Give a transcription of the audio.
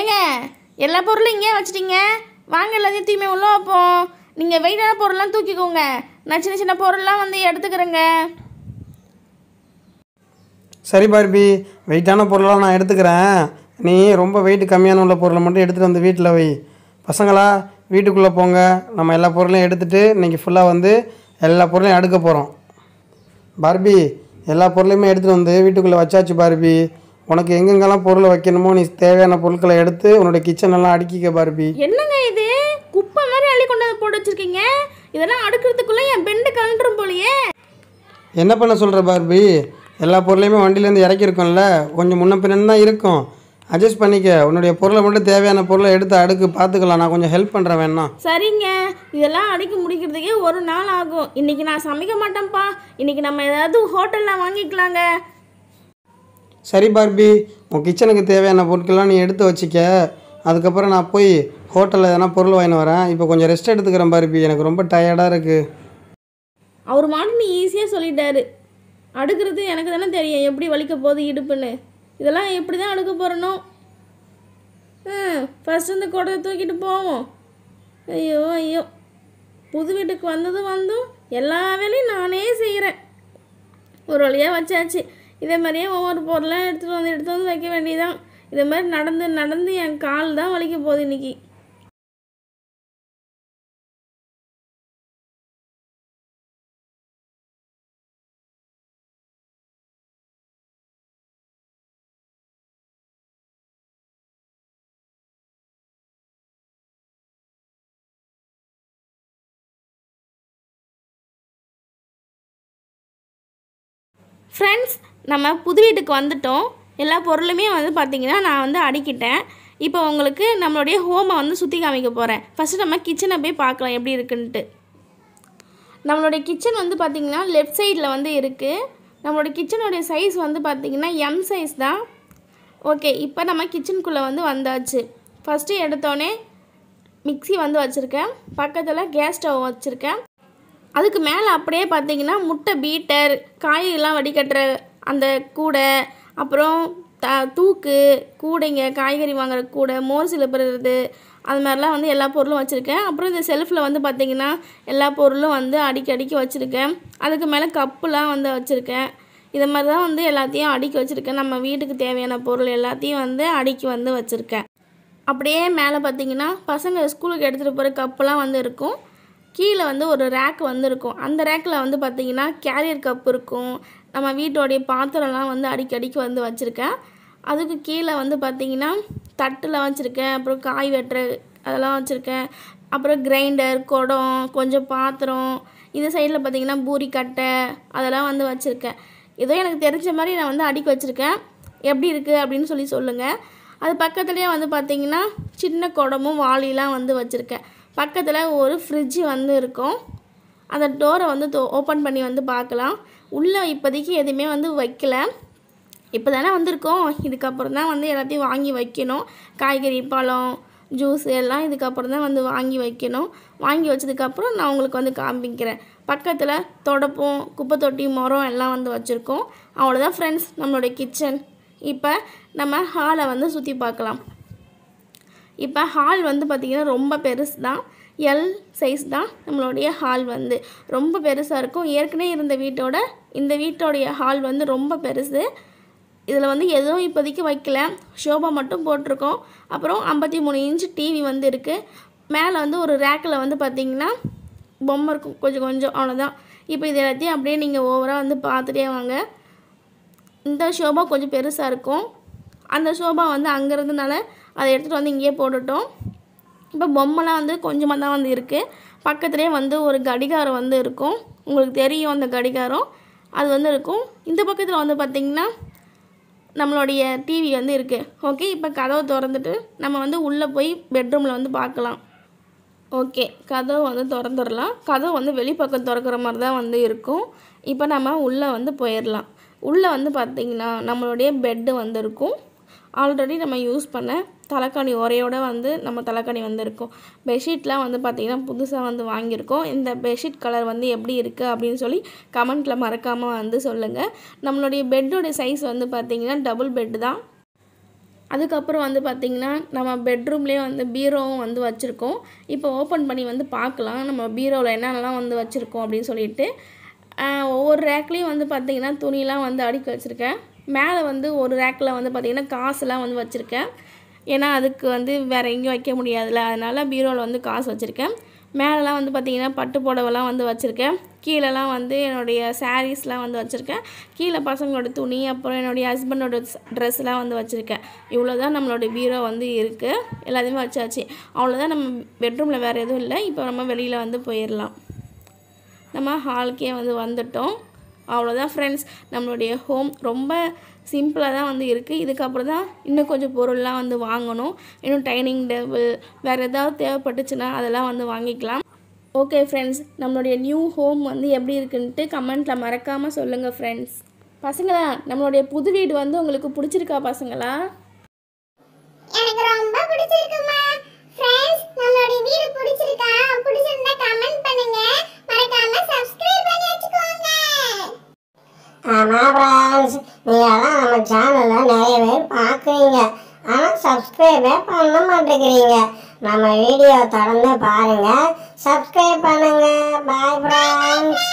ஏங்க எல்லா பொருளும் இங்கேயே வச்சுட்டிங்க வாங்க எல்லாத்தையும் தூய்மை உள்ளே வைப்போம் நீங்கள் வெயிட்டான பொருள்லாம் தூக்கிக்கோங்க நான் சின்ன சின்ன பொருள்லாம் வந்து எடுத்துக்கிறேங்க சரி பார்பி வெயிட்டான பொருளாக நான் எடுத்துக்கிறேன் நீ ரொம்ப வெயிட் கம்மியான உள்ள பொருளை மட்டும் எடுத்துகிட்டு வந்து வீட்டில் வை பசங்களா வீட்டுக்குள்ளே போங்க நம்ம எல்லா பொருளையும் எடுத்துகிட்டு இன்றைக்கி ஃபுல்லாக வந்து எல்லா பொருளையும் அடுக்க போகிறோம் பார்பி எல்லா பொருளையுமே எடுத்துகிட்டு வந்து வீட்டுக்குள்ளே வச்சாச்சு பார்பி உனக்கு எங்கெங்கெல்லாம் பொருள் வைக்கணுமோ நீ தேவையான பொருட்களை எடுத்து உன்னோட கிச்சன் எல்லாம் அடிக்கிக்க பார்பி என்னங்க இது குப்பை மாதிரி அள்ளி கொண்டு போட்டு வச்சிருக்கீங்க இதெல்லாம் அடுக்கிறதுக்குள்ள என் பெண்டு கலண்டரும் போலயே என்ன பண்ண சொல்கிற பார்பி எல்லா பொருளையுமே வண்டியிலேருந்து இறக்கிருக்கோம்ல கொஞ்சம் முன்ன பின்னு தான் இருக்கும் அட்ஜஸ்ட் பண்ணிக்க உன்னுடைய பொருளை மட்டும் தேவையான பொருளை எடுத்து அடுக்கு பார்த்துக்கலாம் நான் கொஞ்சம் ஹெல்ப் பண்ணுறேன் வேணும் சரிங்க இதெல்லாம் அடுக்கி முடிக்கிறதுக்கே ஒரு நாள் ஆகும் இன்னைக்கு நான் சமைக்க மாட்டேன்ப்பா இன்னைக்கு நம்ம ஏதாவது ஹோட்டலில் வாங்கிக்கலாங்க சரி பார்பி உன் கிச்சனுக்கு தேவையான பொருட்கள்லாம் நீ எடுத்து வச்சுக்க அதுக்கப்புறம் நான் போய் ஹோட்டலில் எதனா பொருள் வாங்கின்னு வரேன் இப்போ கொஞ்சம் ரெஸ்ட் எடுத்துக்கிறேன் பார்பி எனக்கு ரொம்ப டயர்டாக இருக்குது அவர் மாட்டு ஈஸியாக சொல்லிட்டாரு அடுக்கிறது எனக்கு தானே தெரியும் எப்படி வலிக்க போகுது இடுப்புன்னு இதெல்லாம் எப்படி தான் அடுக்க போகிறனும் ஃபஸ்ட்டு இந்த குடத்தை தூக்கிட்டு போவோம் ஐயோ ஐயோ புது வீட்டுக்கு வந்ததும் வந்தும் எல்லா வேலையும் நானே செய்கிறேன் ஒரு வழியாக வச்சாச்சு இதே மாதிரியே ஒவ்வொரு பொருளாக எடுத்துகிட்டு வந்து எடுத்து வந்து வைக்க வேண்டியதான் இதே மாதிரி நடந்து நடந்து என் கால் தான் வலிக்க போகுது இன்றைக்கி ஃப்ரெண்ட்ஸ் நம்ம புது வீட்டுக்கு வந்துட்டோம் எல்லா பொருளுமே வந்து பார்த்திங்கன்னா நான் வந்து அடிக்கிட்டேன் இப்போ உங்களுக்கு நம்மளுடைய ஹோமை வந்து சுற்றி காமிக்க போகிறேன் ஃபஸ்ட்டு நம்ம கிச்சனை போய் பார்க்கலாம் எப்படி இருக்குன்ட்டு நம்மளுடைய கிச்சன் வந்து பார்த்திங்கன்னா லெஃப்ட் சைடில் வந்து இருக்குது நம்மளோட கிச்சனுடைய சைஸ் வந்து பார்த்திங்கன்னா எம் சைஸ் தான் ஓகே இப்போ நம்ம கிச்சனுக்குள்ளே வந்து வந்தாச்சு ஃபஸ்ட்டு எடுத்தோடனே மிக்சி வந்து வச்சுருக்கேன் பக்கத்தில் கேஸ் ஸ்டவ் வச்சுருக்கேன் அதுக்கு மேலே அப்படியே பார்த்திங்கன்னா முட்டை பீட்டர் காயெல்லாம் வடிகட்டுற அந்த கூடை அப்புறம் த தூக்கு கூடைங்க காய்கறி வாங்குற கூடை மோர் சிலப்புறது அது மாதிரிலாம் வந்து எல்லா பொருளும் வச்சுருக்கேன் அப்புறம் இந்த செல்ஃபில் வந்து பார்த்திங்கன்னா எல்லா பொருளும் வந்து அடிக்க அடிக்க வச்சுருக்கேன் அதுக்கு மேலே கப்புலாம் வந்து வச்சுருக்கேன் இது மாதிரி தான் வந்து எல்லாத்தையும் அடுக்கி வச்சுருக்கேன் நம்ம வீட்டுக்கு தேவையான பொருள் எல்லாத்தையும் வந்து அடுக்கி வந்து வச்சுருக்கேன் அப்படியே மேலே பார்த்திங்கன்னா பசங்க ஸ்கூலுக்கு எடுத்துகிட்டு போகிற கப்புலாம் வந்து இருக்கும் கீழே வந்து ஒரு ரேக் வந்து இருக்கும் அந்த ரேக்கில் வந்து பார்த்திங்கன்னா கேரியர் கப் இருக்கும் நம்ம வீட்டோடைய பாத்திரம்லாம் வந்து அடிக்கடிக்கு வந்து வச்சுருக்கேன் அதுக்கு கீழே வந்து பார்த்திங்கன்னா தட்டில் வச்சுருக்கேன் அப்புறம் காய் வெட்டுற அதெல்லாம் வச்சுருக்கேன் அப்புறம் கிரைண்டர் குடம் கொஞ்சம் பாத்திரம் இந்த சைடில் பார்த்திங்கன்னா பூரி கட்டை அதெல்லாம் வந்து வச்சுருக்கேன் ஏதோ எனக்கு தெரிஞ்ச மாதிரி நான் வந்து அடிக்க வச்சுருக்கேன் எப்படி இருக்குது அப்படின்னு சொல்லி சொல்லுங்கள் அது பக்கத்துலேயே வந்து பார்த்திங்கன்னா சின்ன குடமும் வாளிலாம் வந்து வச்சுருக்கேன் பக்கத்தில் ஒரு ஃப்ரிட்ஜு வந்து இருக்கும் அந்த டோரை வந்து ஓப்பன் பண்ணி வந்து பார்க்கலாம் உள்ளே இப்போதைக்கு எதுவுமே வந்து வைக்கல இப்போ தானே வந்திருக்கோம் இதுக்கப்புறம் தான் வந்து எல்லாத்தையும் வாங்கி வைக்கணும் காய்கறி பழம் ஜூஸ் எல்லாம் இதுக்கப்புறம் தான் வந்து வாங்கி வைக்கணும் வாங்கி வச்சதுக்கப்புறம் நான் உங்களுக்கு வந்து காமிக்கிறேன் பக்கத்தில் தொடப்பம் குப்பை தொட்டி மரம் எல்லாம் வந்து வச்சுருக்கோம் அவ்வளோதான் ஃப்ரெண்ட்ஸ் நம்மளுடைய கிச்சன் இப்போ நம்ம ஹாலை வந்து சுற்றி பார்க்கலாம் இப்போ ஹால் வந்து பார்த்திங்கன்னா ரொம்ப பெருசு தான் எல் சைஸ் தான் நம்மளுடைய ஹால் வந்து ரொம்ப பெருசாக இருக்கும் ஏற்கனவே இருந்த வீட்டோட இந்த வீட்டோடைய ஹால் வந்து ரொம்ப பெருசு இதில் வந்து எதுவும் இப்போதைக்கு வைக்கல ஷோபா மட்டும் போட்டிருக்கோம் அப்புறம் ஐம்பத்தி மூணு இன்ச்சு டிவி வந்து இருக்குது மேலே வந்து ஒரு ரேக்கில் வந்து பார்த்திங்கன்னா பொம்மை இருக்கும் கொஞ்சம் கொஞ்சம் அவ்வளோதான் இப்போ இது எல்லாத்தையும் அப்படியே நீங்கள் ஓவராக வந்து பார்த்துட்டே வாங்க இந்த ஷோபா கொஞ்சம் பெருசாக இருக்கும் அந்த ஷோபா வந்து அங்கே இருந்ததுனால அதை எடுத்துகிட்டு வந்து இங்கேயே போட்டுட்டோம் இப்போ பொம்மைலாம் வந்து கொஞ்சமாக தான் வந்து இருக்குது பக்கத்துலேயே வந்து ஒரு கடிகாரம் வந்து இருக்கும் உங்களுக்கு தெரியும் அந்த கடிகாரம் அது வந்து இருக்கும் இந்த பக்கத்தில் வந்து பார்த்திங்கன்னா நம்மளுடைய டிவி வந்து இருக்குது ஓகே இப்போ கதவை திறந்துட்டு நம்ம வந்து உள்ளே போய் பெட்ரூமில் வந்து பார்க்கலாம் ஓகே கதவை வந்து திறந்துடலாம் கதவு வந்து வெளிப்பக்கம் திறக்கிற மாதிரி தான் வந்து இருக்கும் இப்போ நம்ம உள்ளே வந்து போயிடலாம் உள்ளே வந்து பார்த்திங்கன்னா நம்மளுடைய பெட்டு வந்து இருக்கும் ஆல்ரெடி நம்ம யூஸ் பண்ண தலைக்காணி உரையோடு வந்து நம்ம தலைக்காணி வந்துருக்கோம் பெட்ஷீட்லாம் வந்து பார்த்திங்கன்னா புதுசாக வந்து வாங்கியிருக்கோம் இந்த பெட்ஷீட் கலர் வந்து எப்படி இருக்குது அப்படின்னு சொல்லி கமெண்ட்டில் மறக்காமல் வந்து சொல்லுங்கள் நம்மளுடைய பெட்டோடைய சைஸ் வந்து பார்த்திங்கன்னா டபுள் பெட்டு தான் அதுக்கப்புறம் வந்து பார்த்திங்கன்னா நம்ம பெட்ரூம்லேயே வந்து பீரோவும் வந்து வச்சுருக்கோம் இப்போ ஓப்பன் பண்ணி வந்து பார்க்கலாம் நம்ம பீரோவில் என்னென்னலாம் வந்து வச்சுருக்கோம் அப்படின்னு சொல்லிட்டு ஒவ்வொரு ரேக்லேயும் வந்து பார்த்திங்கன்னா துணிலாம் வந்து அடுக்கி வச்சுருக்கேன் மேலே வந்து ஒரு ரேக்கில் வந்து பார்த்திங்கன்னா காசுலாம் வந்து வச்சுருக்கேன் ஏன்னா அதுக்கு வந்து வேறு எங்கேயும் வைக்க முடியாதுல்ல அதனால் பீரோவில் வந்து காசு வச்சுருக்கேன் மேலெலாம் வந்து பார்த்திங்கன்னா பட்டு புடவைலாம் வந்து வச்சுருக்கேன் கீழெலாம் வந்து என்னுடைய சாரீஸ்லாம் வந்து வச்சுருக்கேன் கீழே பசங்களோட துணி அப்புறம் என்னுடைய ஹஸ்பண்டோட ட்ரெஸ்லாம் வந்து வச்சுருக்கேன் இவ்வளோ தான் நம்மளோட பீரோ வந்து இருக்குது எல்லாத்தையுமே வச்சாச்சு அவ்வளோதான் நம்ம பெட்ரூமில் வேறு எதுவும் இல்லை இப்போ நம்ம வெளியில் வந்து போயிடலாம் நம்ம ஹாலுக்கே வந்து வந்துட்டோம் அவ்வளோதான் ஃப்ரெண்ட்ஸ் நம்மளுடைய ஹோம் ரொம்ப சிம்பிளாக தான் வந்து இருக்குது இதுக்கப்புறம் தான் இன்னும் கொஞ்சம் பொருள்லாம் வந்து வாங்கணும் இன்னும் டைனிங் டேபிள் வேறு ஏதாவது தேவைப்பட்டுச்சுன்னா அதெல்லாம் வந்து வாங்கிக்கலாம் ஓகே ஃப்ரெண்ட்ஸ் நம்மளுடைய நியூ ஹோம் வந்து எப்படி இருக்குன்ட்டு கமெண்ட்டில் மறக்காமல் சொல்லுங்கள் ஃப்ரெண்ட்ஸ் பசங்களா நம்மளுடைய புது வீடு வந்து உங்களுக்கு பிடிச்சிருக்கா பசங்களா எனக்கு ரொம்ப ஃப்ரெண்ட்ஸ் நம்மளுடைய வீடு பிடிச்சிருக்கா பிடிச்சிருந்தா கமெண்ட் பண்ணுங்க மறக்காம சப்ஸ்கிரைப் ஆமா ஃப்ரெண்ட்ஸ் நீங்கள்லாம் நம்ம சேனலை நிறைய பேர் பார்க்குறீங்க ஆனால் சப்ஸ்கிரைபே பண்ண மாட்டேங்கிறீங்க நம்ம வீடியோ தொடர்ந்து பாருங்கள் சப்ஸ்கிரைப் பண்ணுங்கள் பாய் ஃப்ரெண்ட்ஸ்